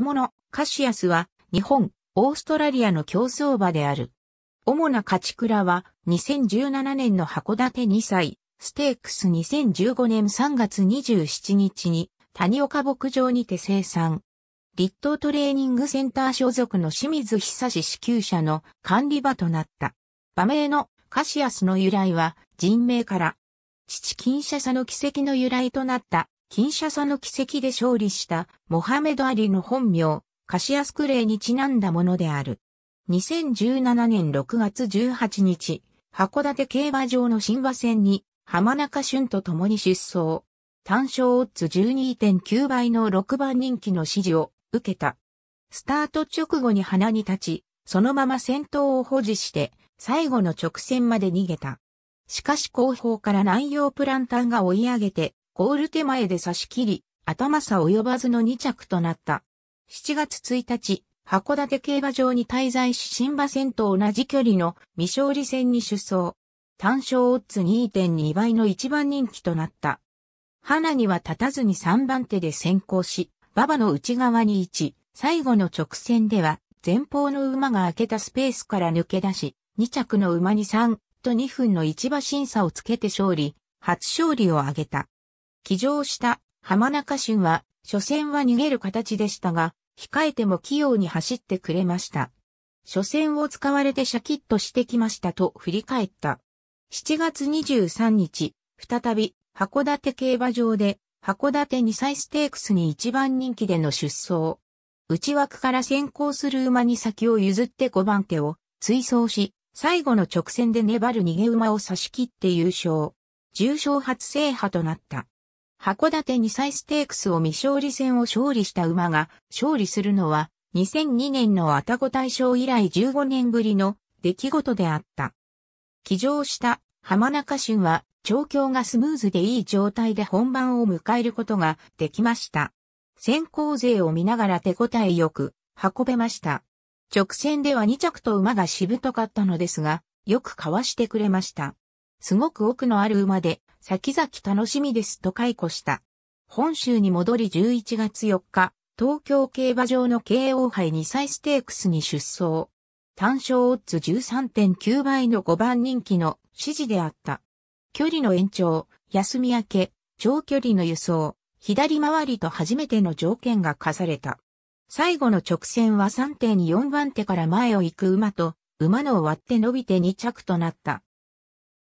獣、カシアスは、日本、オーストラリアの競争馬である。主な勝ち倉は、2017年の函館2歳、ステークス2015年3月27日に、谷岡牧場にて生産。立東トレーニングセンター所属の清水久志支給者の管理場となった。馬名のカシアスの由来は人名から、父金社佐の奇跡の由来となった金車ャの奇跡で勝利したモハメド・アリの本名、カシアスクレイにちなんだものである。2017年6月18日、函館競馬場の新馬戦に浜中俊と共に出走。単勝オッズ12.9倍の6番人気の支持を受けた。スタート直後に鼻に立ち、そのまま先頭を保持して、最後の直線まで逃げた。しかし後方から南洋プランターが追い上げて、ゴール手前で差し切り、頭差及ばずの2着となった。7月1日、函館競馬場に滞在し新馬戦と同じ距離の未勝利戦に出走。単勝オッズ2.2倍の一番人気となった。花には立たずに3番手で先行し、馬場の内側に位置、最後の直線では、前方の馬が開けたスペースから抜け出し、2着の馬に3と2分の1馬審査をつけて勝利、初勝利を挙げた。騎乗した浜中春は、初戦は逃げる形でしたが、控えても器用に走ってくれました。初戦を使われてシャキッとしてきましたと振り返った。7月23日、再び函館競馬場で函館2歳ステークスに一番人気での出走。内枠から先行する馬に先を譲って5番手を追走し、最後の直線で粘る逃げ馬を差し切って優勝。重賞初制覇となった。函館2歳ステークスを未勝利戦を勝利した馬が勝利するのは2002年のアタゴ大賞以来15年ぶりの出来事であった。起乗した浜中春は調教がスムーズでいい状態で本番を迎えることができました。先行勢を見ながら手応えよく運べました。直線では2着と馬がしぶとかったのですが、よくかわしてくれました。すごく奥のある馬で先々楽しみですと解雇した。本州に戻り11月4日、東京競馬場の慶応杯2歳ステークスに出走。単勝オッズ13.9倍の5番人気の指示であった。距離の延長、休み明け、長距離の輸送、左回りと初めての条件が課された。最後の直線は3.4番手から前を行く馬と、馬のを割って伸びて2着となった。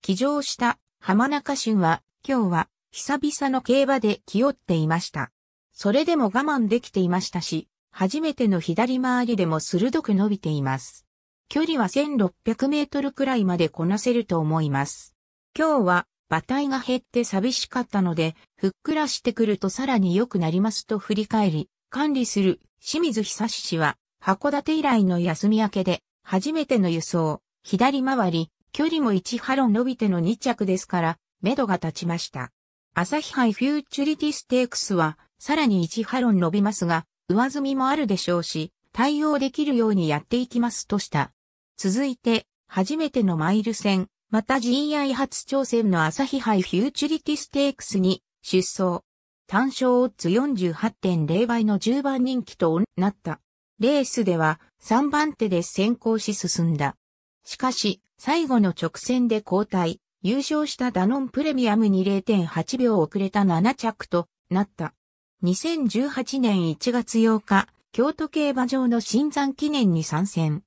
起乗した浜中春は、今日は、久々の競馬で気負っていました。それでも我慢できていましたし、初めての左回りでも鋭く伸びています。距離は1600メートルくらいまでこなせると思います。今日は、馬体が減って寂しかったので、ふっくらしてくるとさらに良くなりますと振り返り、管理する清水久志氏は、函館以来の休み明けで、初めての輸送、左回り、距離も1ハロン伸びての2着ですから、目処が立ちました。朝日杯フューチュリティステークスは、さらに1ハロン伸びますが、上積みもあるでしょうし、対応できるようにやっていきますとした。続いて、初めてのマイル戦、また GI 初挑戦の朝日杯フューチュリティステークスに出走。単勝オッズ48.0倍の10番人気となった。レースでは3番手で先行し進んだ。しかし、最後の直線で交代、優勝したダノンプレミアムに0.8秒遅れた7着となった。2018年1月8日、京都競馬場の新山記念に参戦。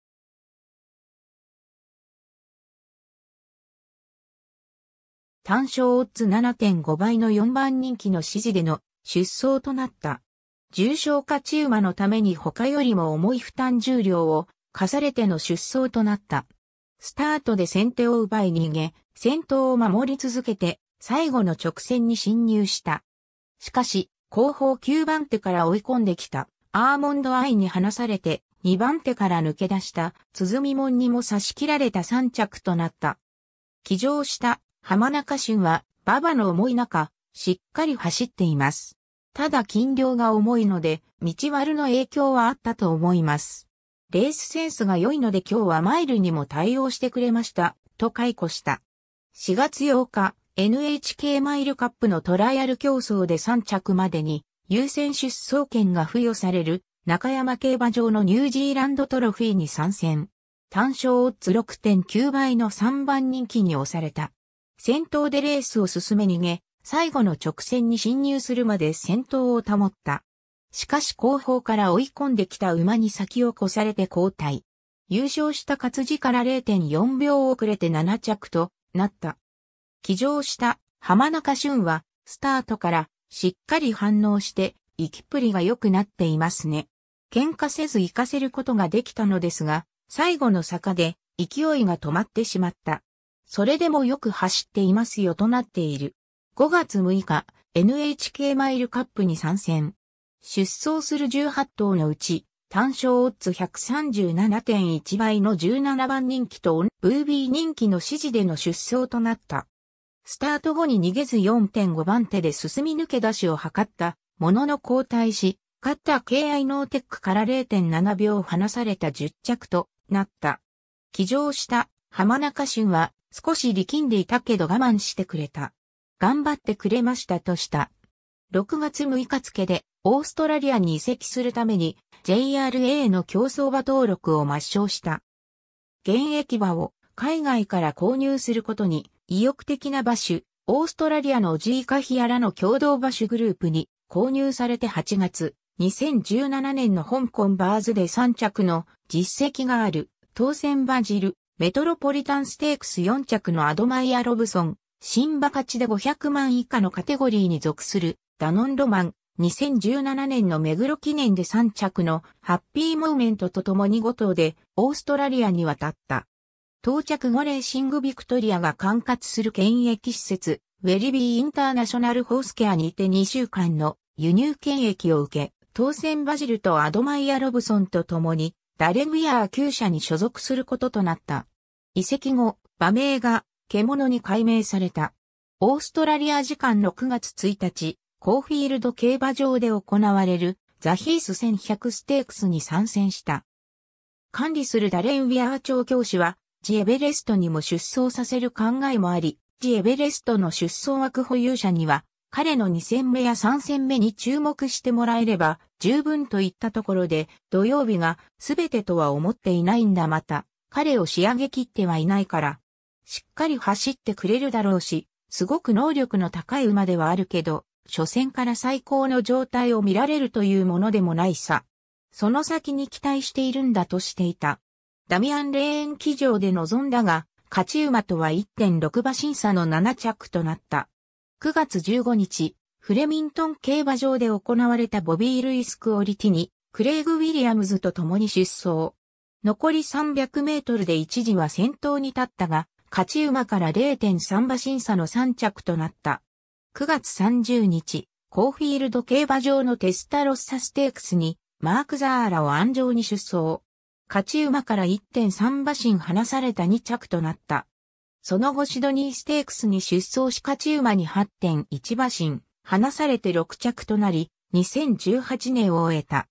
単勝オッズ7.5倍の4番人気の指示での出走となった。重症勝ち馬のために他よりも重い負担重量を課されての出走となった。スタートで先手を奪い逃げ、先頭を守り続けて、最後の直線に侵入した。しかし、後方9番手から追い込んできた、アーモンドアイに離されて、2番手から抜け出した、鼓門にも差し切られた3着となった。騎乗した浜中春は、馬場の重い中、しっかり走っています。ただ筋量が重いので、道割の影響はあったと思います。レースセンスが良いので今日はマイルにも対応してくれました、と解雇した。4月8日、NHK マイルカップのトライアル競争で3着までに優先出走権が付与される中山競馬場のニュージーランドトロフィーに参戦。単勝オッズ6.9倍の3番人気に押された。先頭でレースを進め逃げ、最後の直線に侵入するまで先頭を保った。しかし後方から追い込んできた馬に先を越されて交代。優勝した勝地から0.4秒遅れて7着となった。騎乗した浜中俊はスタートからしっかり反応して行きっぷりが良くなっていますね。喧嘩せず行かせることができたのですが、最後の坂で勢いが止まってしまった。それでもよく走っていますよとなっている。5月6日、NHK マイルカップに参戦。出走する18頭のうち、単勝オッズ137.1倍の17番人気とオンブービー人気の指示での出走となった。スタート後に逃げず4.5番手で進み抜け出しを図った、ものの交代し、勝った敬愛ノーテックから0.7秒離された10着となった。起乗した浜中俊は少し力んでいたけど我慢してくれた。頑張ってくれましたとした。6月6日付でオーストラリアに移籍するために JRA の競争馬登録を抹消した。現役馬を海外から購入することに意欲的な馬種、オーストラリアのジーカヒアらの共同馬種グループに購入されて8月、2017年の香港バーズで3着の実績がある当選バジル、メトロポリタンステークス4着のアドマイア・ロブソン、新馬勝ちで500万以下のカテゴリーに属するダノンロマン、2017年の目黒記念で3着のハッピーモーメントと共に5頭でオーストラリアに渡った。到着後レーシングビクトリアが管轄する検疫施設、ウェリビーインターナショナルホースケアにて2週間の輸入検疫を受け、当選バジルとアドマイア・ロブソンと共にダレグヤー旧社に所属することとなった。移籍後、馬名が獣に改名された。オーストラリア時間の9月1日、コーフィールド競馬場で行われるザヒース1100ステークスに参戦した。管理するダレン・ウィアー調教師は、ジエベレストにも出走させる考えもあり、ジエベレストの出走枠保有者には、彼の2戦目や3戦目に注目してもらえれば十分といったところで土曜日が全てとは思っていないんだまた彼を仕上げ切ってはいないからしっかり走ってくれるだろうしすごく能力の高い馬ではあるけど所詮から最高の状態を見られるというものでもないさ。その先に期待しているんだとしていた。ダミアン・レーン騎乗で臨んだが、勝ち馬とは1.6馬審査の7着となった。9月15日、フレミントン競馬場で行われたボビー・ルイス・クオリティに、クレイグ・ウィリアムズと共に出走。残り300メートルで一時は先頭に立ったが、勝ち馬から0.3馬審査の3着となった。9月30日、コーフィールド競馬場のテスタロッサステークスに、マーク・ザーラを安城に出走。勝ち馬から1.3馬身離された2着となった。その後シドニーステークスに出走し勝ち馬に8.1馬身、離されて6着となり、2018年を終えた。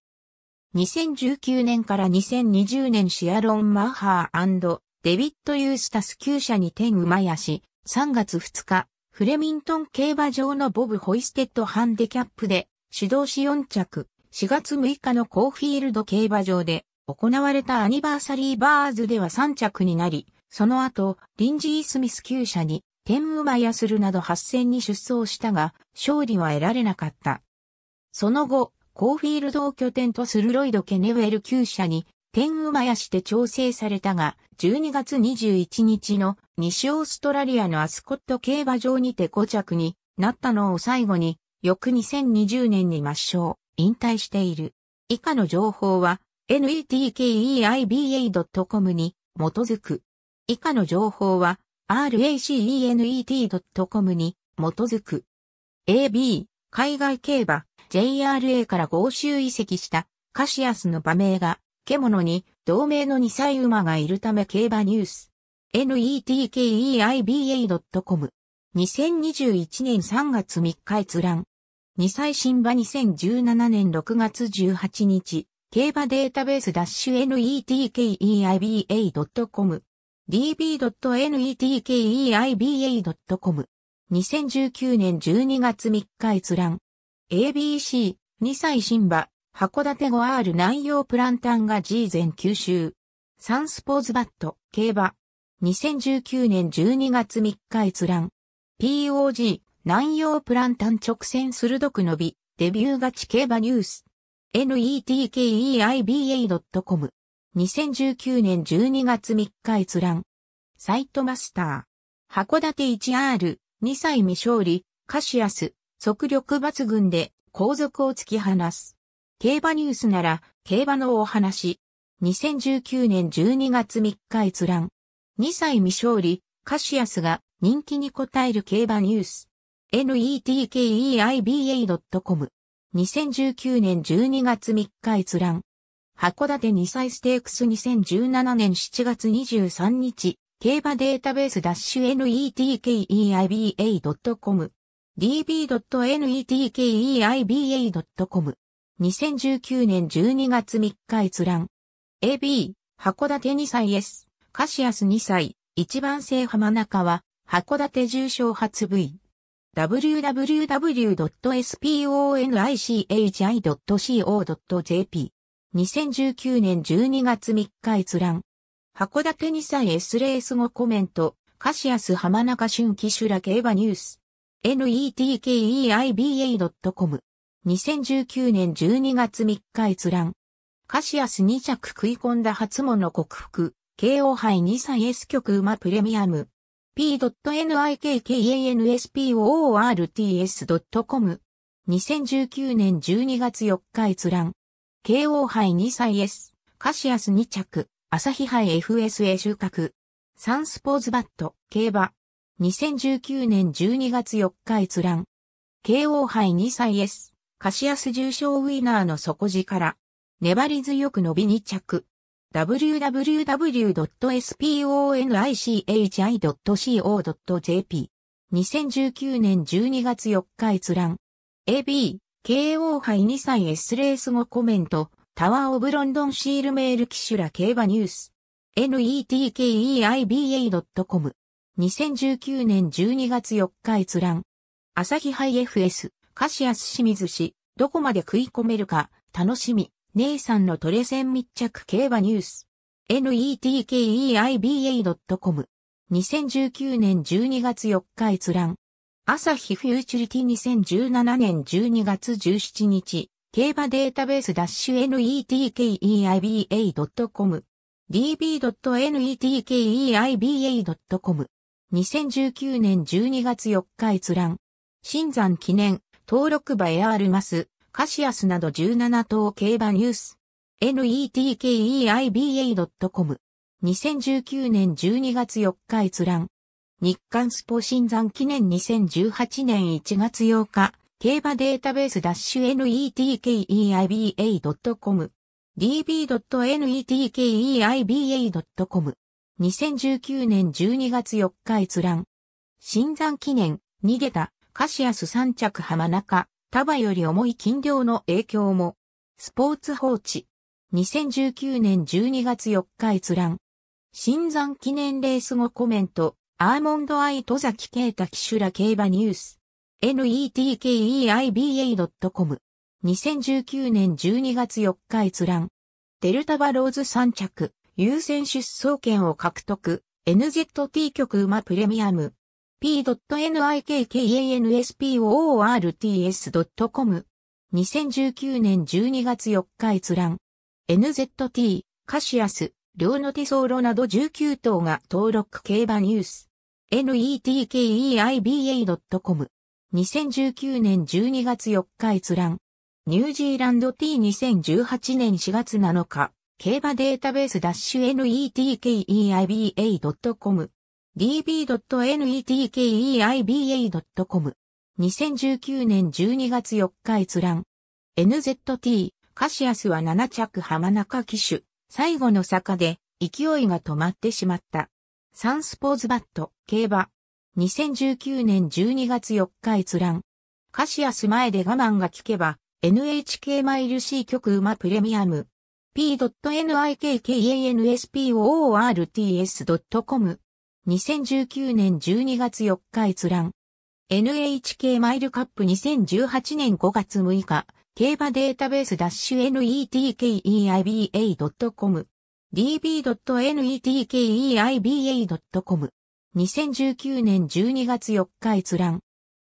2019年から2020年シアロン・マッハーデビッド・ユースタス厩舎に天馬やし、3月2日、フレミントン競馬場のボブ・ホイステッドハンデキャップで、主導し4着、4月6日のコーフィールド競馬場で、行われたアニバーサリーバーズでは3着になり、その後、リンジー・スミス厩舎に、天馬やするなど8戦に出走したが、勝利は得られなかった。その後、コーフィールドを拠点とするロイド・ケネウェル厩舎に、天馬やして調整されたが、12月21日の西オーストラリアのアスコット競馬場にて5着になったのを最後に、翌2020年に抹消、引退している。以下の情報は、netkeiba.com に基づく。以下の情報は、racenet.com に基づく。AB、海外競馬、JRA から合衆移籍したカシアスの馬名が、獣に同名の2歳馬がいるため競馬ニュース。netkeiba.com。2021年3月3日閲覧。2歳新馬2017年6月18日。競馬データベース -netkeiba.com。db.netkeiba.com。2019年12月3日閲覧。ABC、2歳新馬、函館 5R 内容プランタンが G 全九州。サンスポーズバット、競馬。2019年12月3日閲覧。POG、南洋プランタン直線鋭く伸び、デビューがち競馬ニュース。netkeiba.com。2019年12月3日閲覧。サイトマスター。函館 1R、2歳未勝利、カシアス、速力抜群で後続を突き放す。競馬ニュースなら、競馬のお話。2019年12月3日閲覧。2歳未勝利、カシアスが人気に応える競馬ニュース。netkeiba.com 2019年12月3日閲覧。函館2歳ステークス2017年7月23日、競馬データベース -netkeiba.com db.netkeiba.com 2019年12月3日閲覧。AB、函館2歳 S。カシアス2歳、一番星浜中は、函館重症発 V。www.sponichi.co.jp。2019年12月3日閲覧。函館2歳 S レース後コメント、カシアス浜中春季修羅競馬ニュース。netkeiba.com。2019年12月3日閲覧。カシアス2着食い込んだ初物克服。KO 杯2歳 S 曲馬プレミアム。p.nikkanspoorts.com 2019年12月4日閲覧。KO 杯2歳 S、カシアス2着、朝日杯 FSA 収穫。サンスポーズバット、競馬。2019年12月4日閲覧。KO 杯2歳 S、カシアス重賞ウィナーの底力。粘り強く伸び2着。www.sponichi.co.jp。2019年12月4日閲覧。AB、KO 杯2歳 S レース後コメント。タワーオブロンドンシールメールキシュラ競馬ニュース。netkeiba.com。2019年12月4日閲覧。朝日杯 FS、カシアス清水氏、どこまで食い込めるか、楽しみ。姉さんのトレセン密着競馬ニュース。netkeiba.com。2019年12月4日閲覧。朝日フューチュリティ2017年12月17日。競馬データベース -netkeiba.com。db.netkeiba.com。2019年12月4日閲覧。新山記念、登録馬エアールマス。カシアスなど17等競馬ニュース。netkeiba.com。2019年12月4日閲覧。日刊スポ新山記念2018年1月8日。競馬データベースダッシュ netkeiba.com。db.netkeiba.com。2019年12月4日閲覧。新山記念、逃げた、カシアス3着浜中。束より重い金量の影響も、スポーツ放置。2019年12月4日閲覧。新山記念レース後コメント、アーモンドアイ戸崎啓太騎手ら競馬ニュース。netkeiba.com。2019年12月4日閲覧。デルタバローズ3着、優先出走権を獲得。NZT 局馬プレミアム。p.nikkansports.com。2019年12月4日閲覧。NZT、カシアス、両の手ソーロなど19頭が登録競馬ニュース。netkeiba.com。2019年12月4日閲覧。ニュージーランド T2018 年4月7日。競馬データベース -netkeiba.com。db.netkeiba.com 2019年12月4日閲覧 NZT カシアスは7着浜中騎手最後の坂で勢いが止まってしまったサンスポーズバット競馬2019年12月4日閲覧カシアス前で我慢が効けば NHK マイル C 局馬プレミアム p.nikkaanspoorts.com 2019年12月4日閲覧。NHK マイルカップ2018年5月6日、競馬データベース -netkeiba.com db.netkeiba.com 2019年12月4日閲覧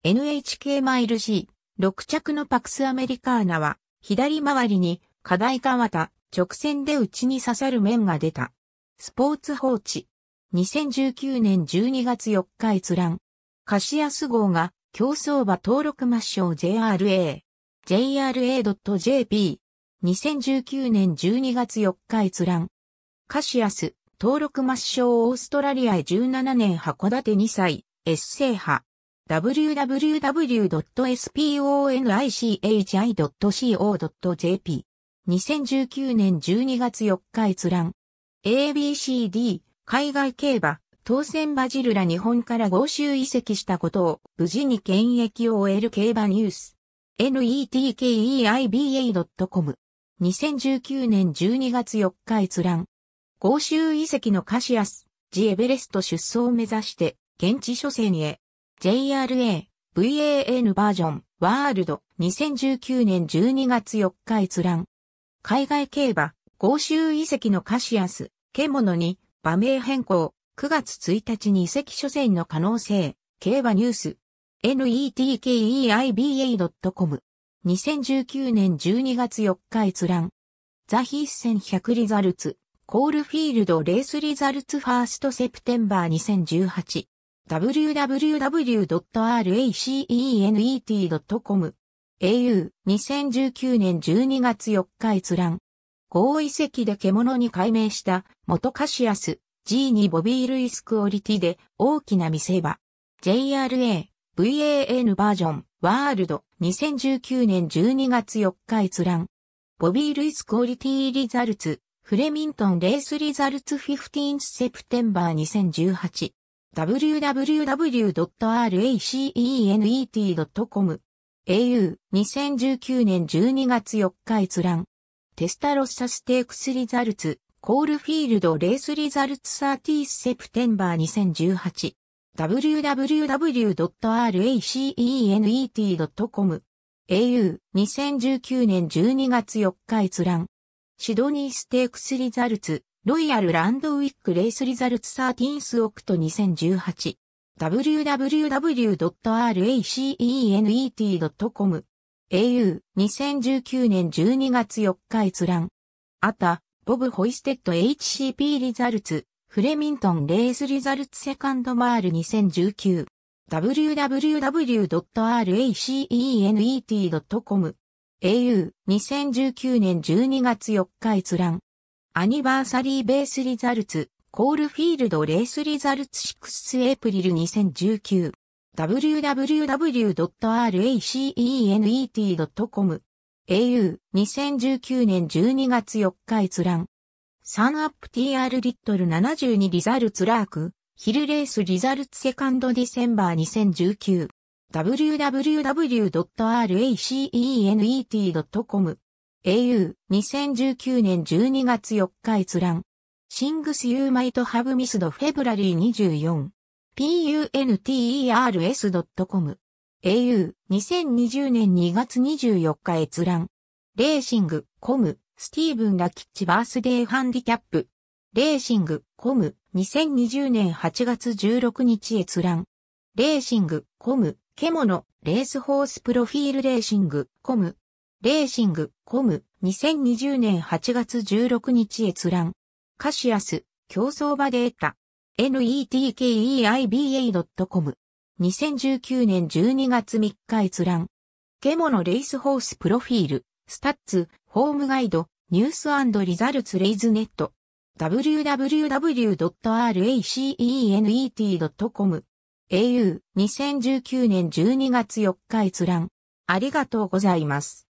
NHK マイル C 6着のパクスアメリカーナは左回りに課題川田直線で内に刺さる面が出たスポーツ放置2019年12月4日閲覧。カシアス号が競争馬登録抹消 JRA。jra.jp。2019年12月4日閲覧。カシアス、登録抹消オーストラリアへ17年函館2歳、エッセイ派。www.sponichi.co.jp。2019年12月4日閲覧。ABCD 海外競馬、当選バジルら日本から豪州移籍したことを無事に検疫を終える競馬ニュース。netkeiba.com 2019年12月4日閲覧。豪州遺跡のカシアス、ジエベレスト出走を目指して、現地初戦へ。JRA、VAN バージョン、ワールド、2019年12月4日閲覧。海外競馬、豪州遺跡のカシアス、獣に、馬名変更、9月1日に移籍初戦の可能性、競馬ニュース、netkeiba.com。2019年12月4日閲覧。ザ・ヒース戦100リザルツ、コールフィールド・レースリザルツ・ファースト・セプテンバー2018。www.racent.com。au、2019年12月4日閲覧。合意席で獣に改名した元カシアス G にボビー・ルイス・クオリティで大きな見せ場 JRA VAN バージョンワールド2019年12月4日閲覧ボビー・ルイス・クオリティ・リザルツフレミントン・レース・リザルツ 15th September 2018 www.racenet.com au 2019年12月4日閲覧テスタロッサステークスリザルツ、コールフィールドレースリザルツサーティースセプテンバー2018 www.raceenet.com au 2019年12月4日閲覧シドニーステークスリザルツロイヤルランドウィックレースリザルツ13スオクト2018 www.raceenet.com au2019 年12月4日閲覧。あた、ボブ・ホイステッド HCP リザルツ、フレミントン・レースリザルツセカンドマール2019。www.raceenet.com au2019 年12月4日閲覧。アニバーサリーベースリザルツ、コールフィールドレースリザルツ6エイプリル2019。www.racenet.com au 2019年12月4日閲覧サンアップ TR リットル72リザルツラークヒルレースリザルツセカンドディセンバー2019 www.racenet.com au 2019年12月4日閲覧シングスユーマイトハブミスドフ r ブラリー24 punters.com au 2020年2月24日閲覧レーシングコムスティーブン・ラキッチバースデーハンディキャップレーシングコム2020年8月16日閲覧レーシングコムケモノレースホースプロフィールレーシングコムレーシングコム2020年8月16日閲覧カシアス競争場データ netkeiba.com。2019年12月3日閲覧。ケモのレースホースプロフィール、スタッツ、ホームガイド、ニュースリザルツレイズネット。www.racent.com e。au2019 年12月4日閲覧。ありがとうございます。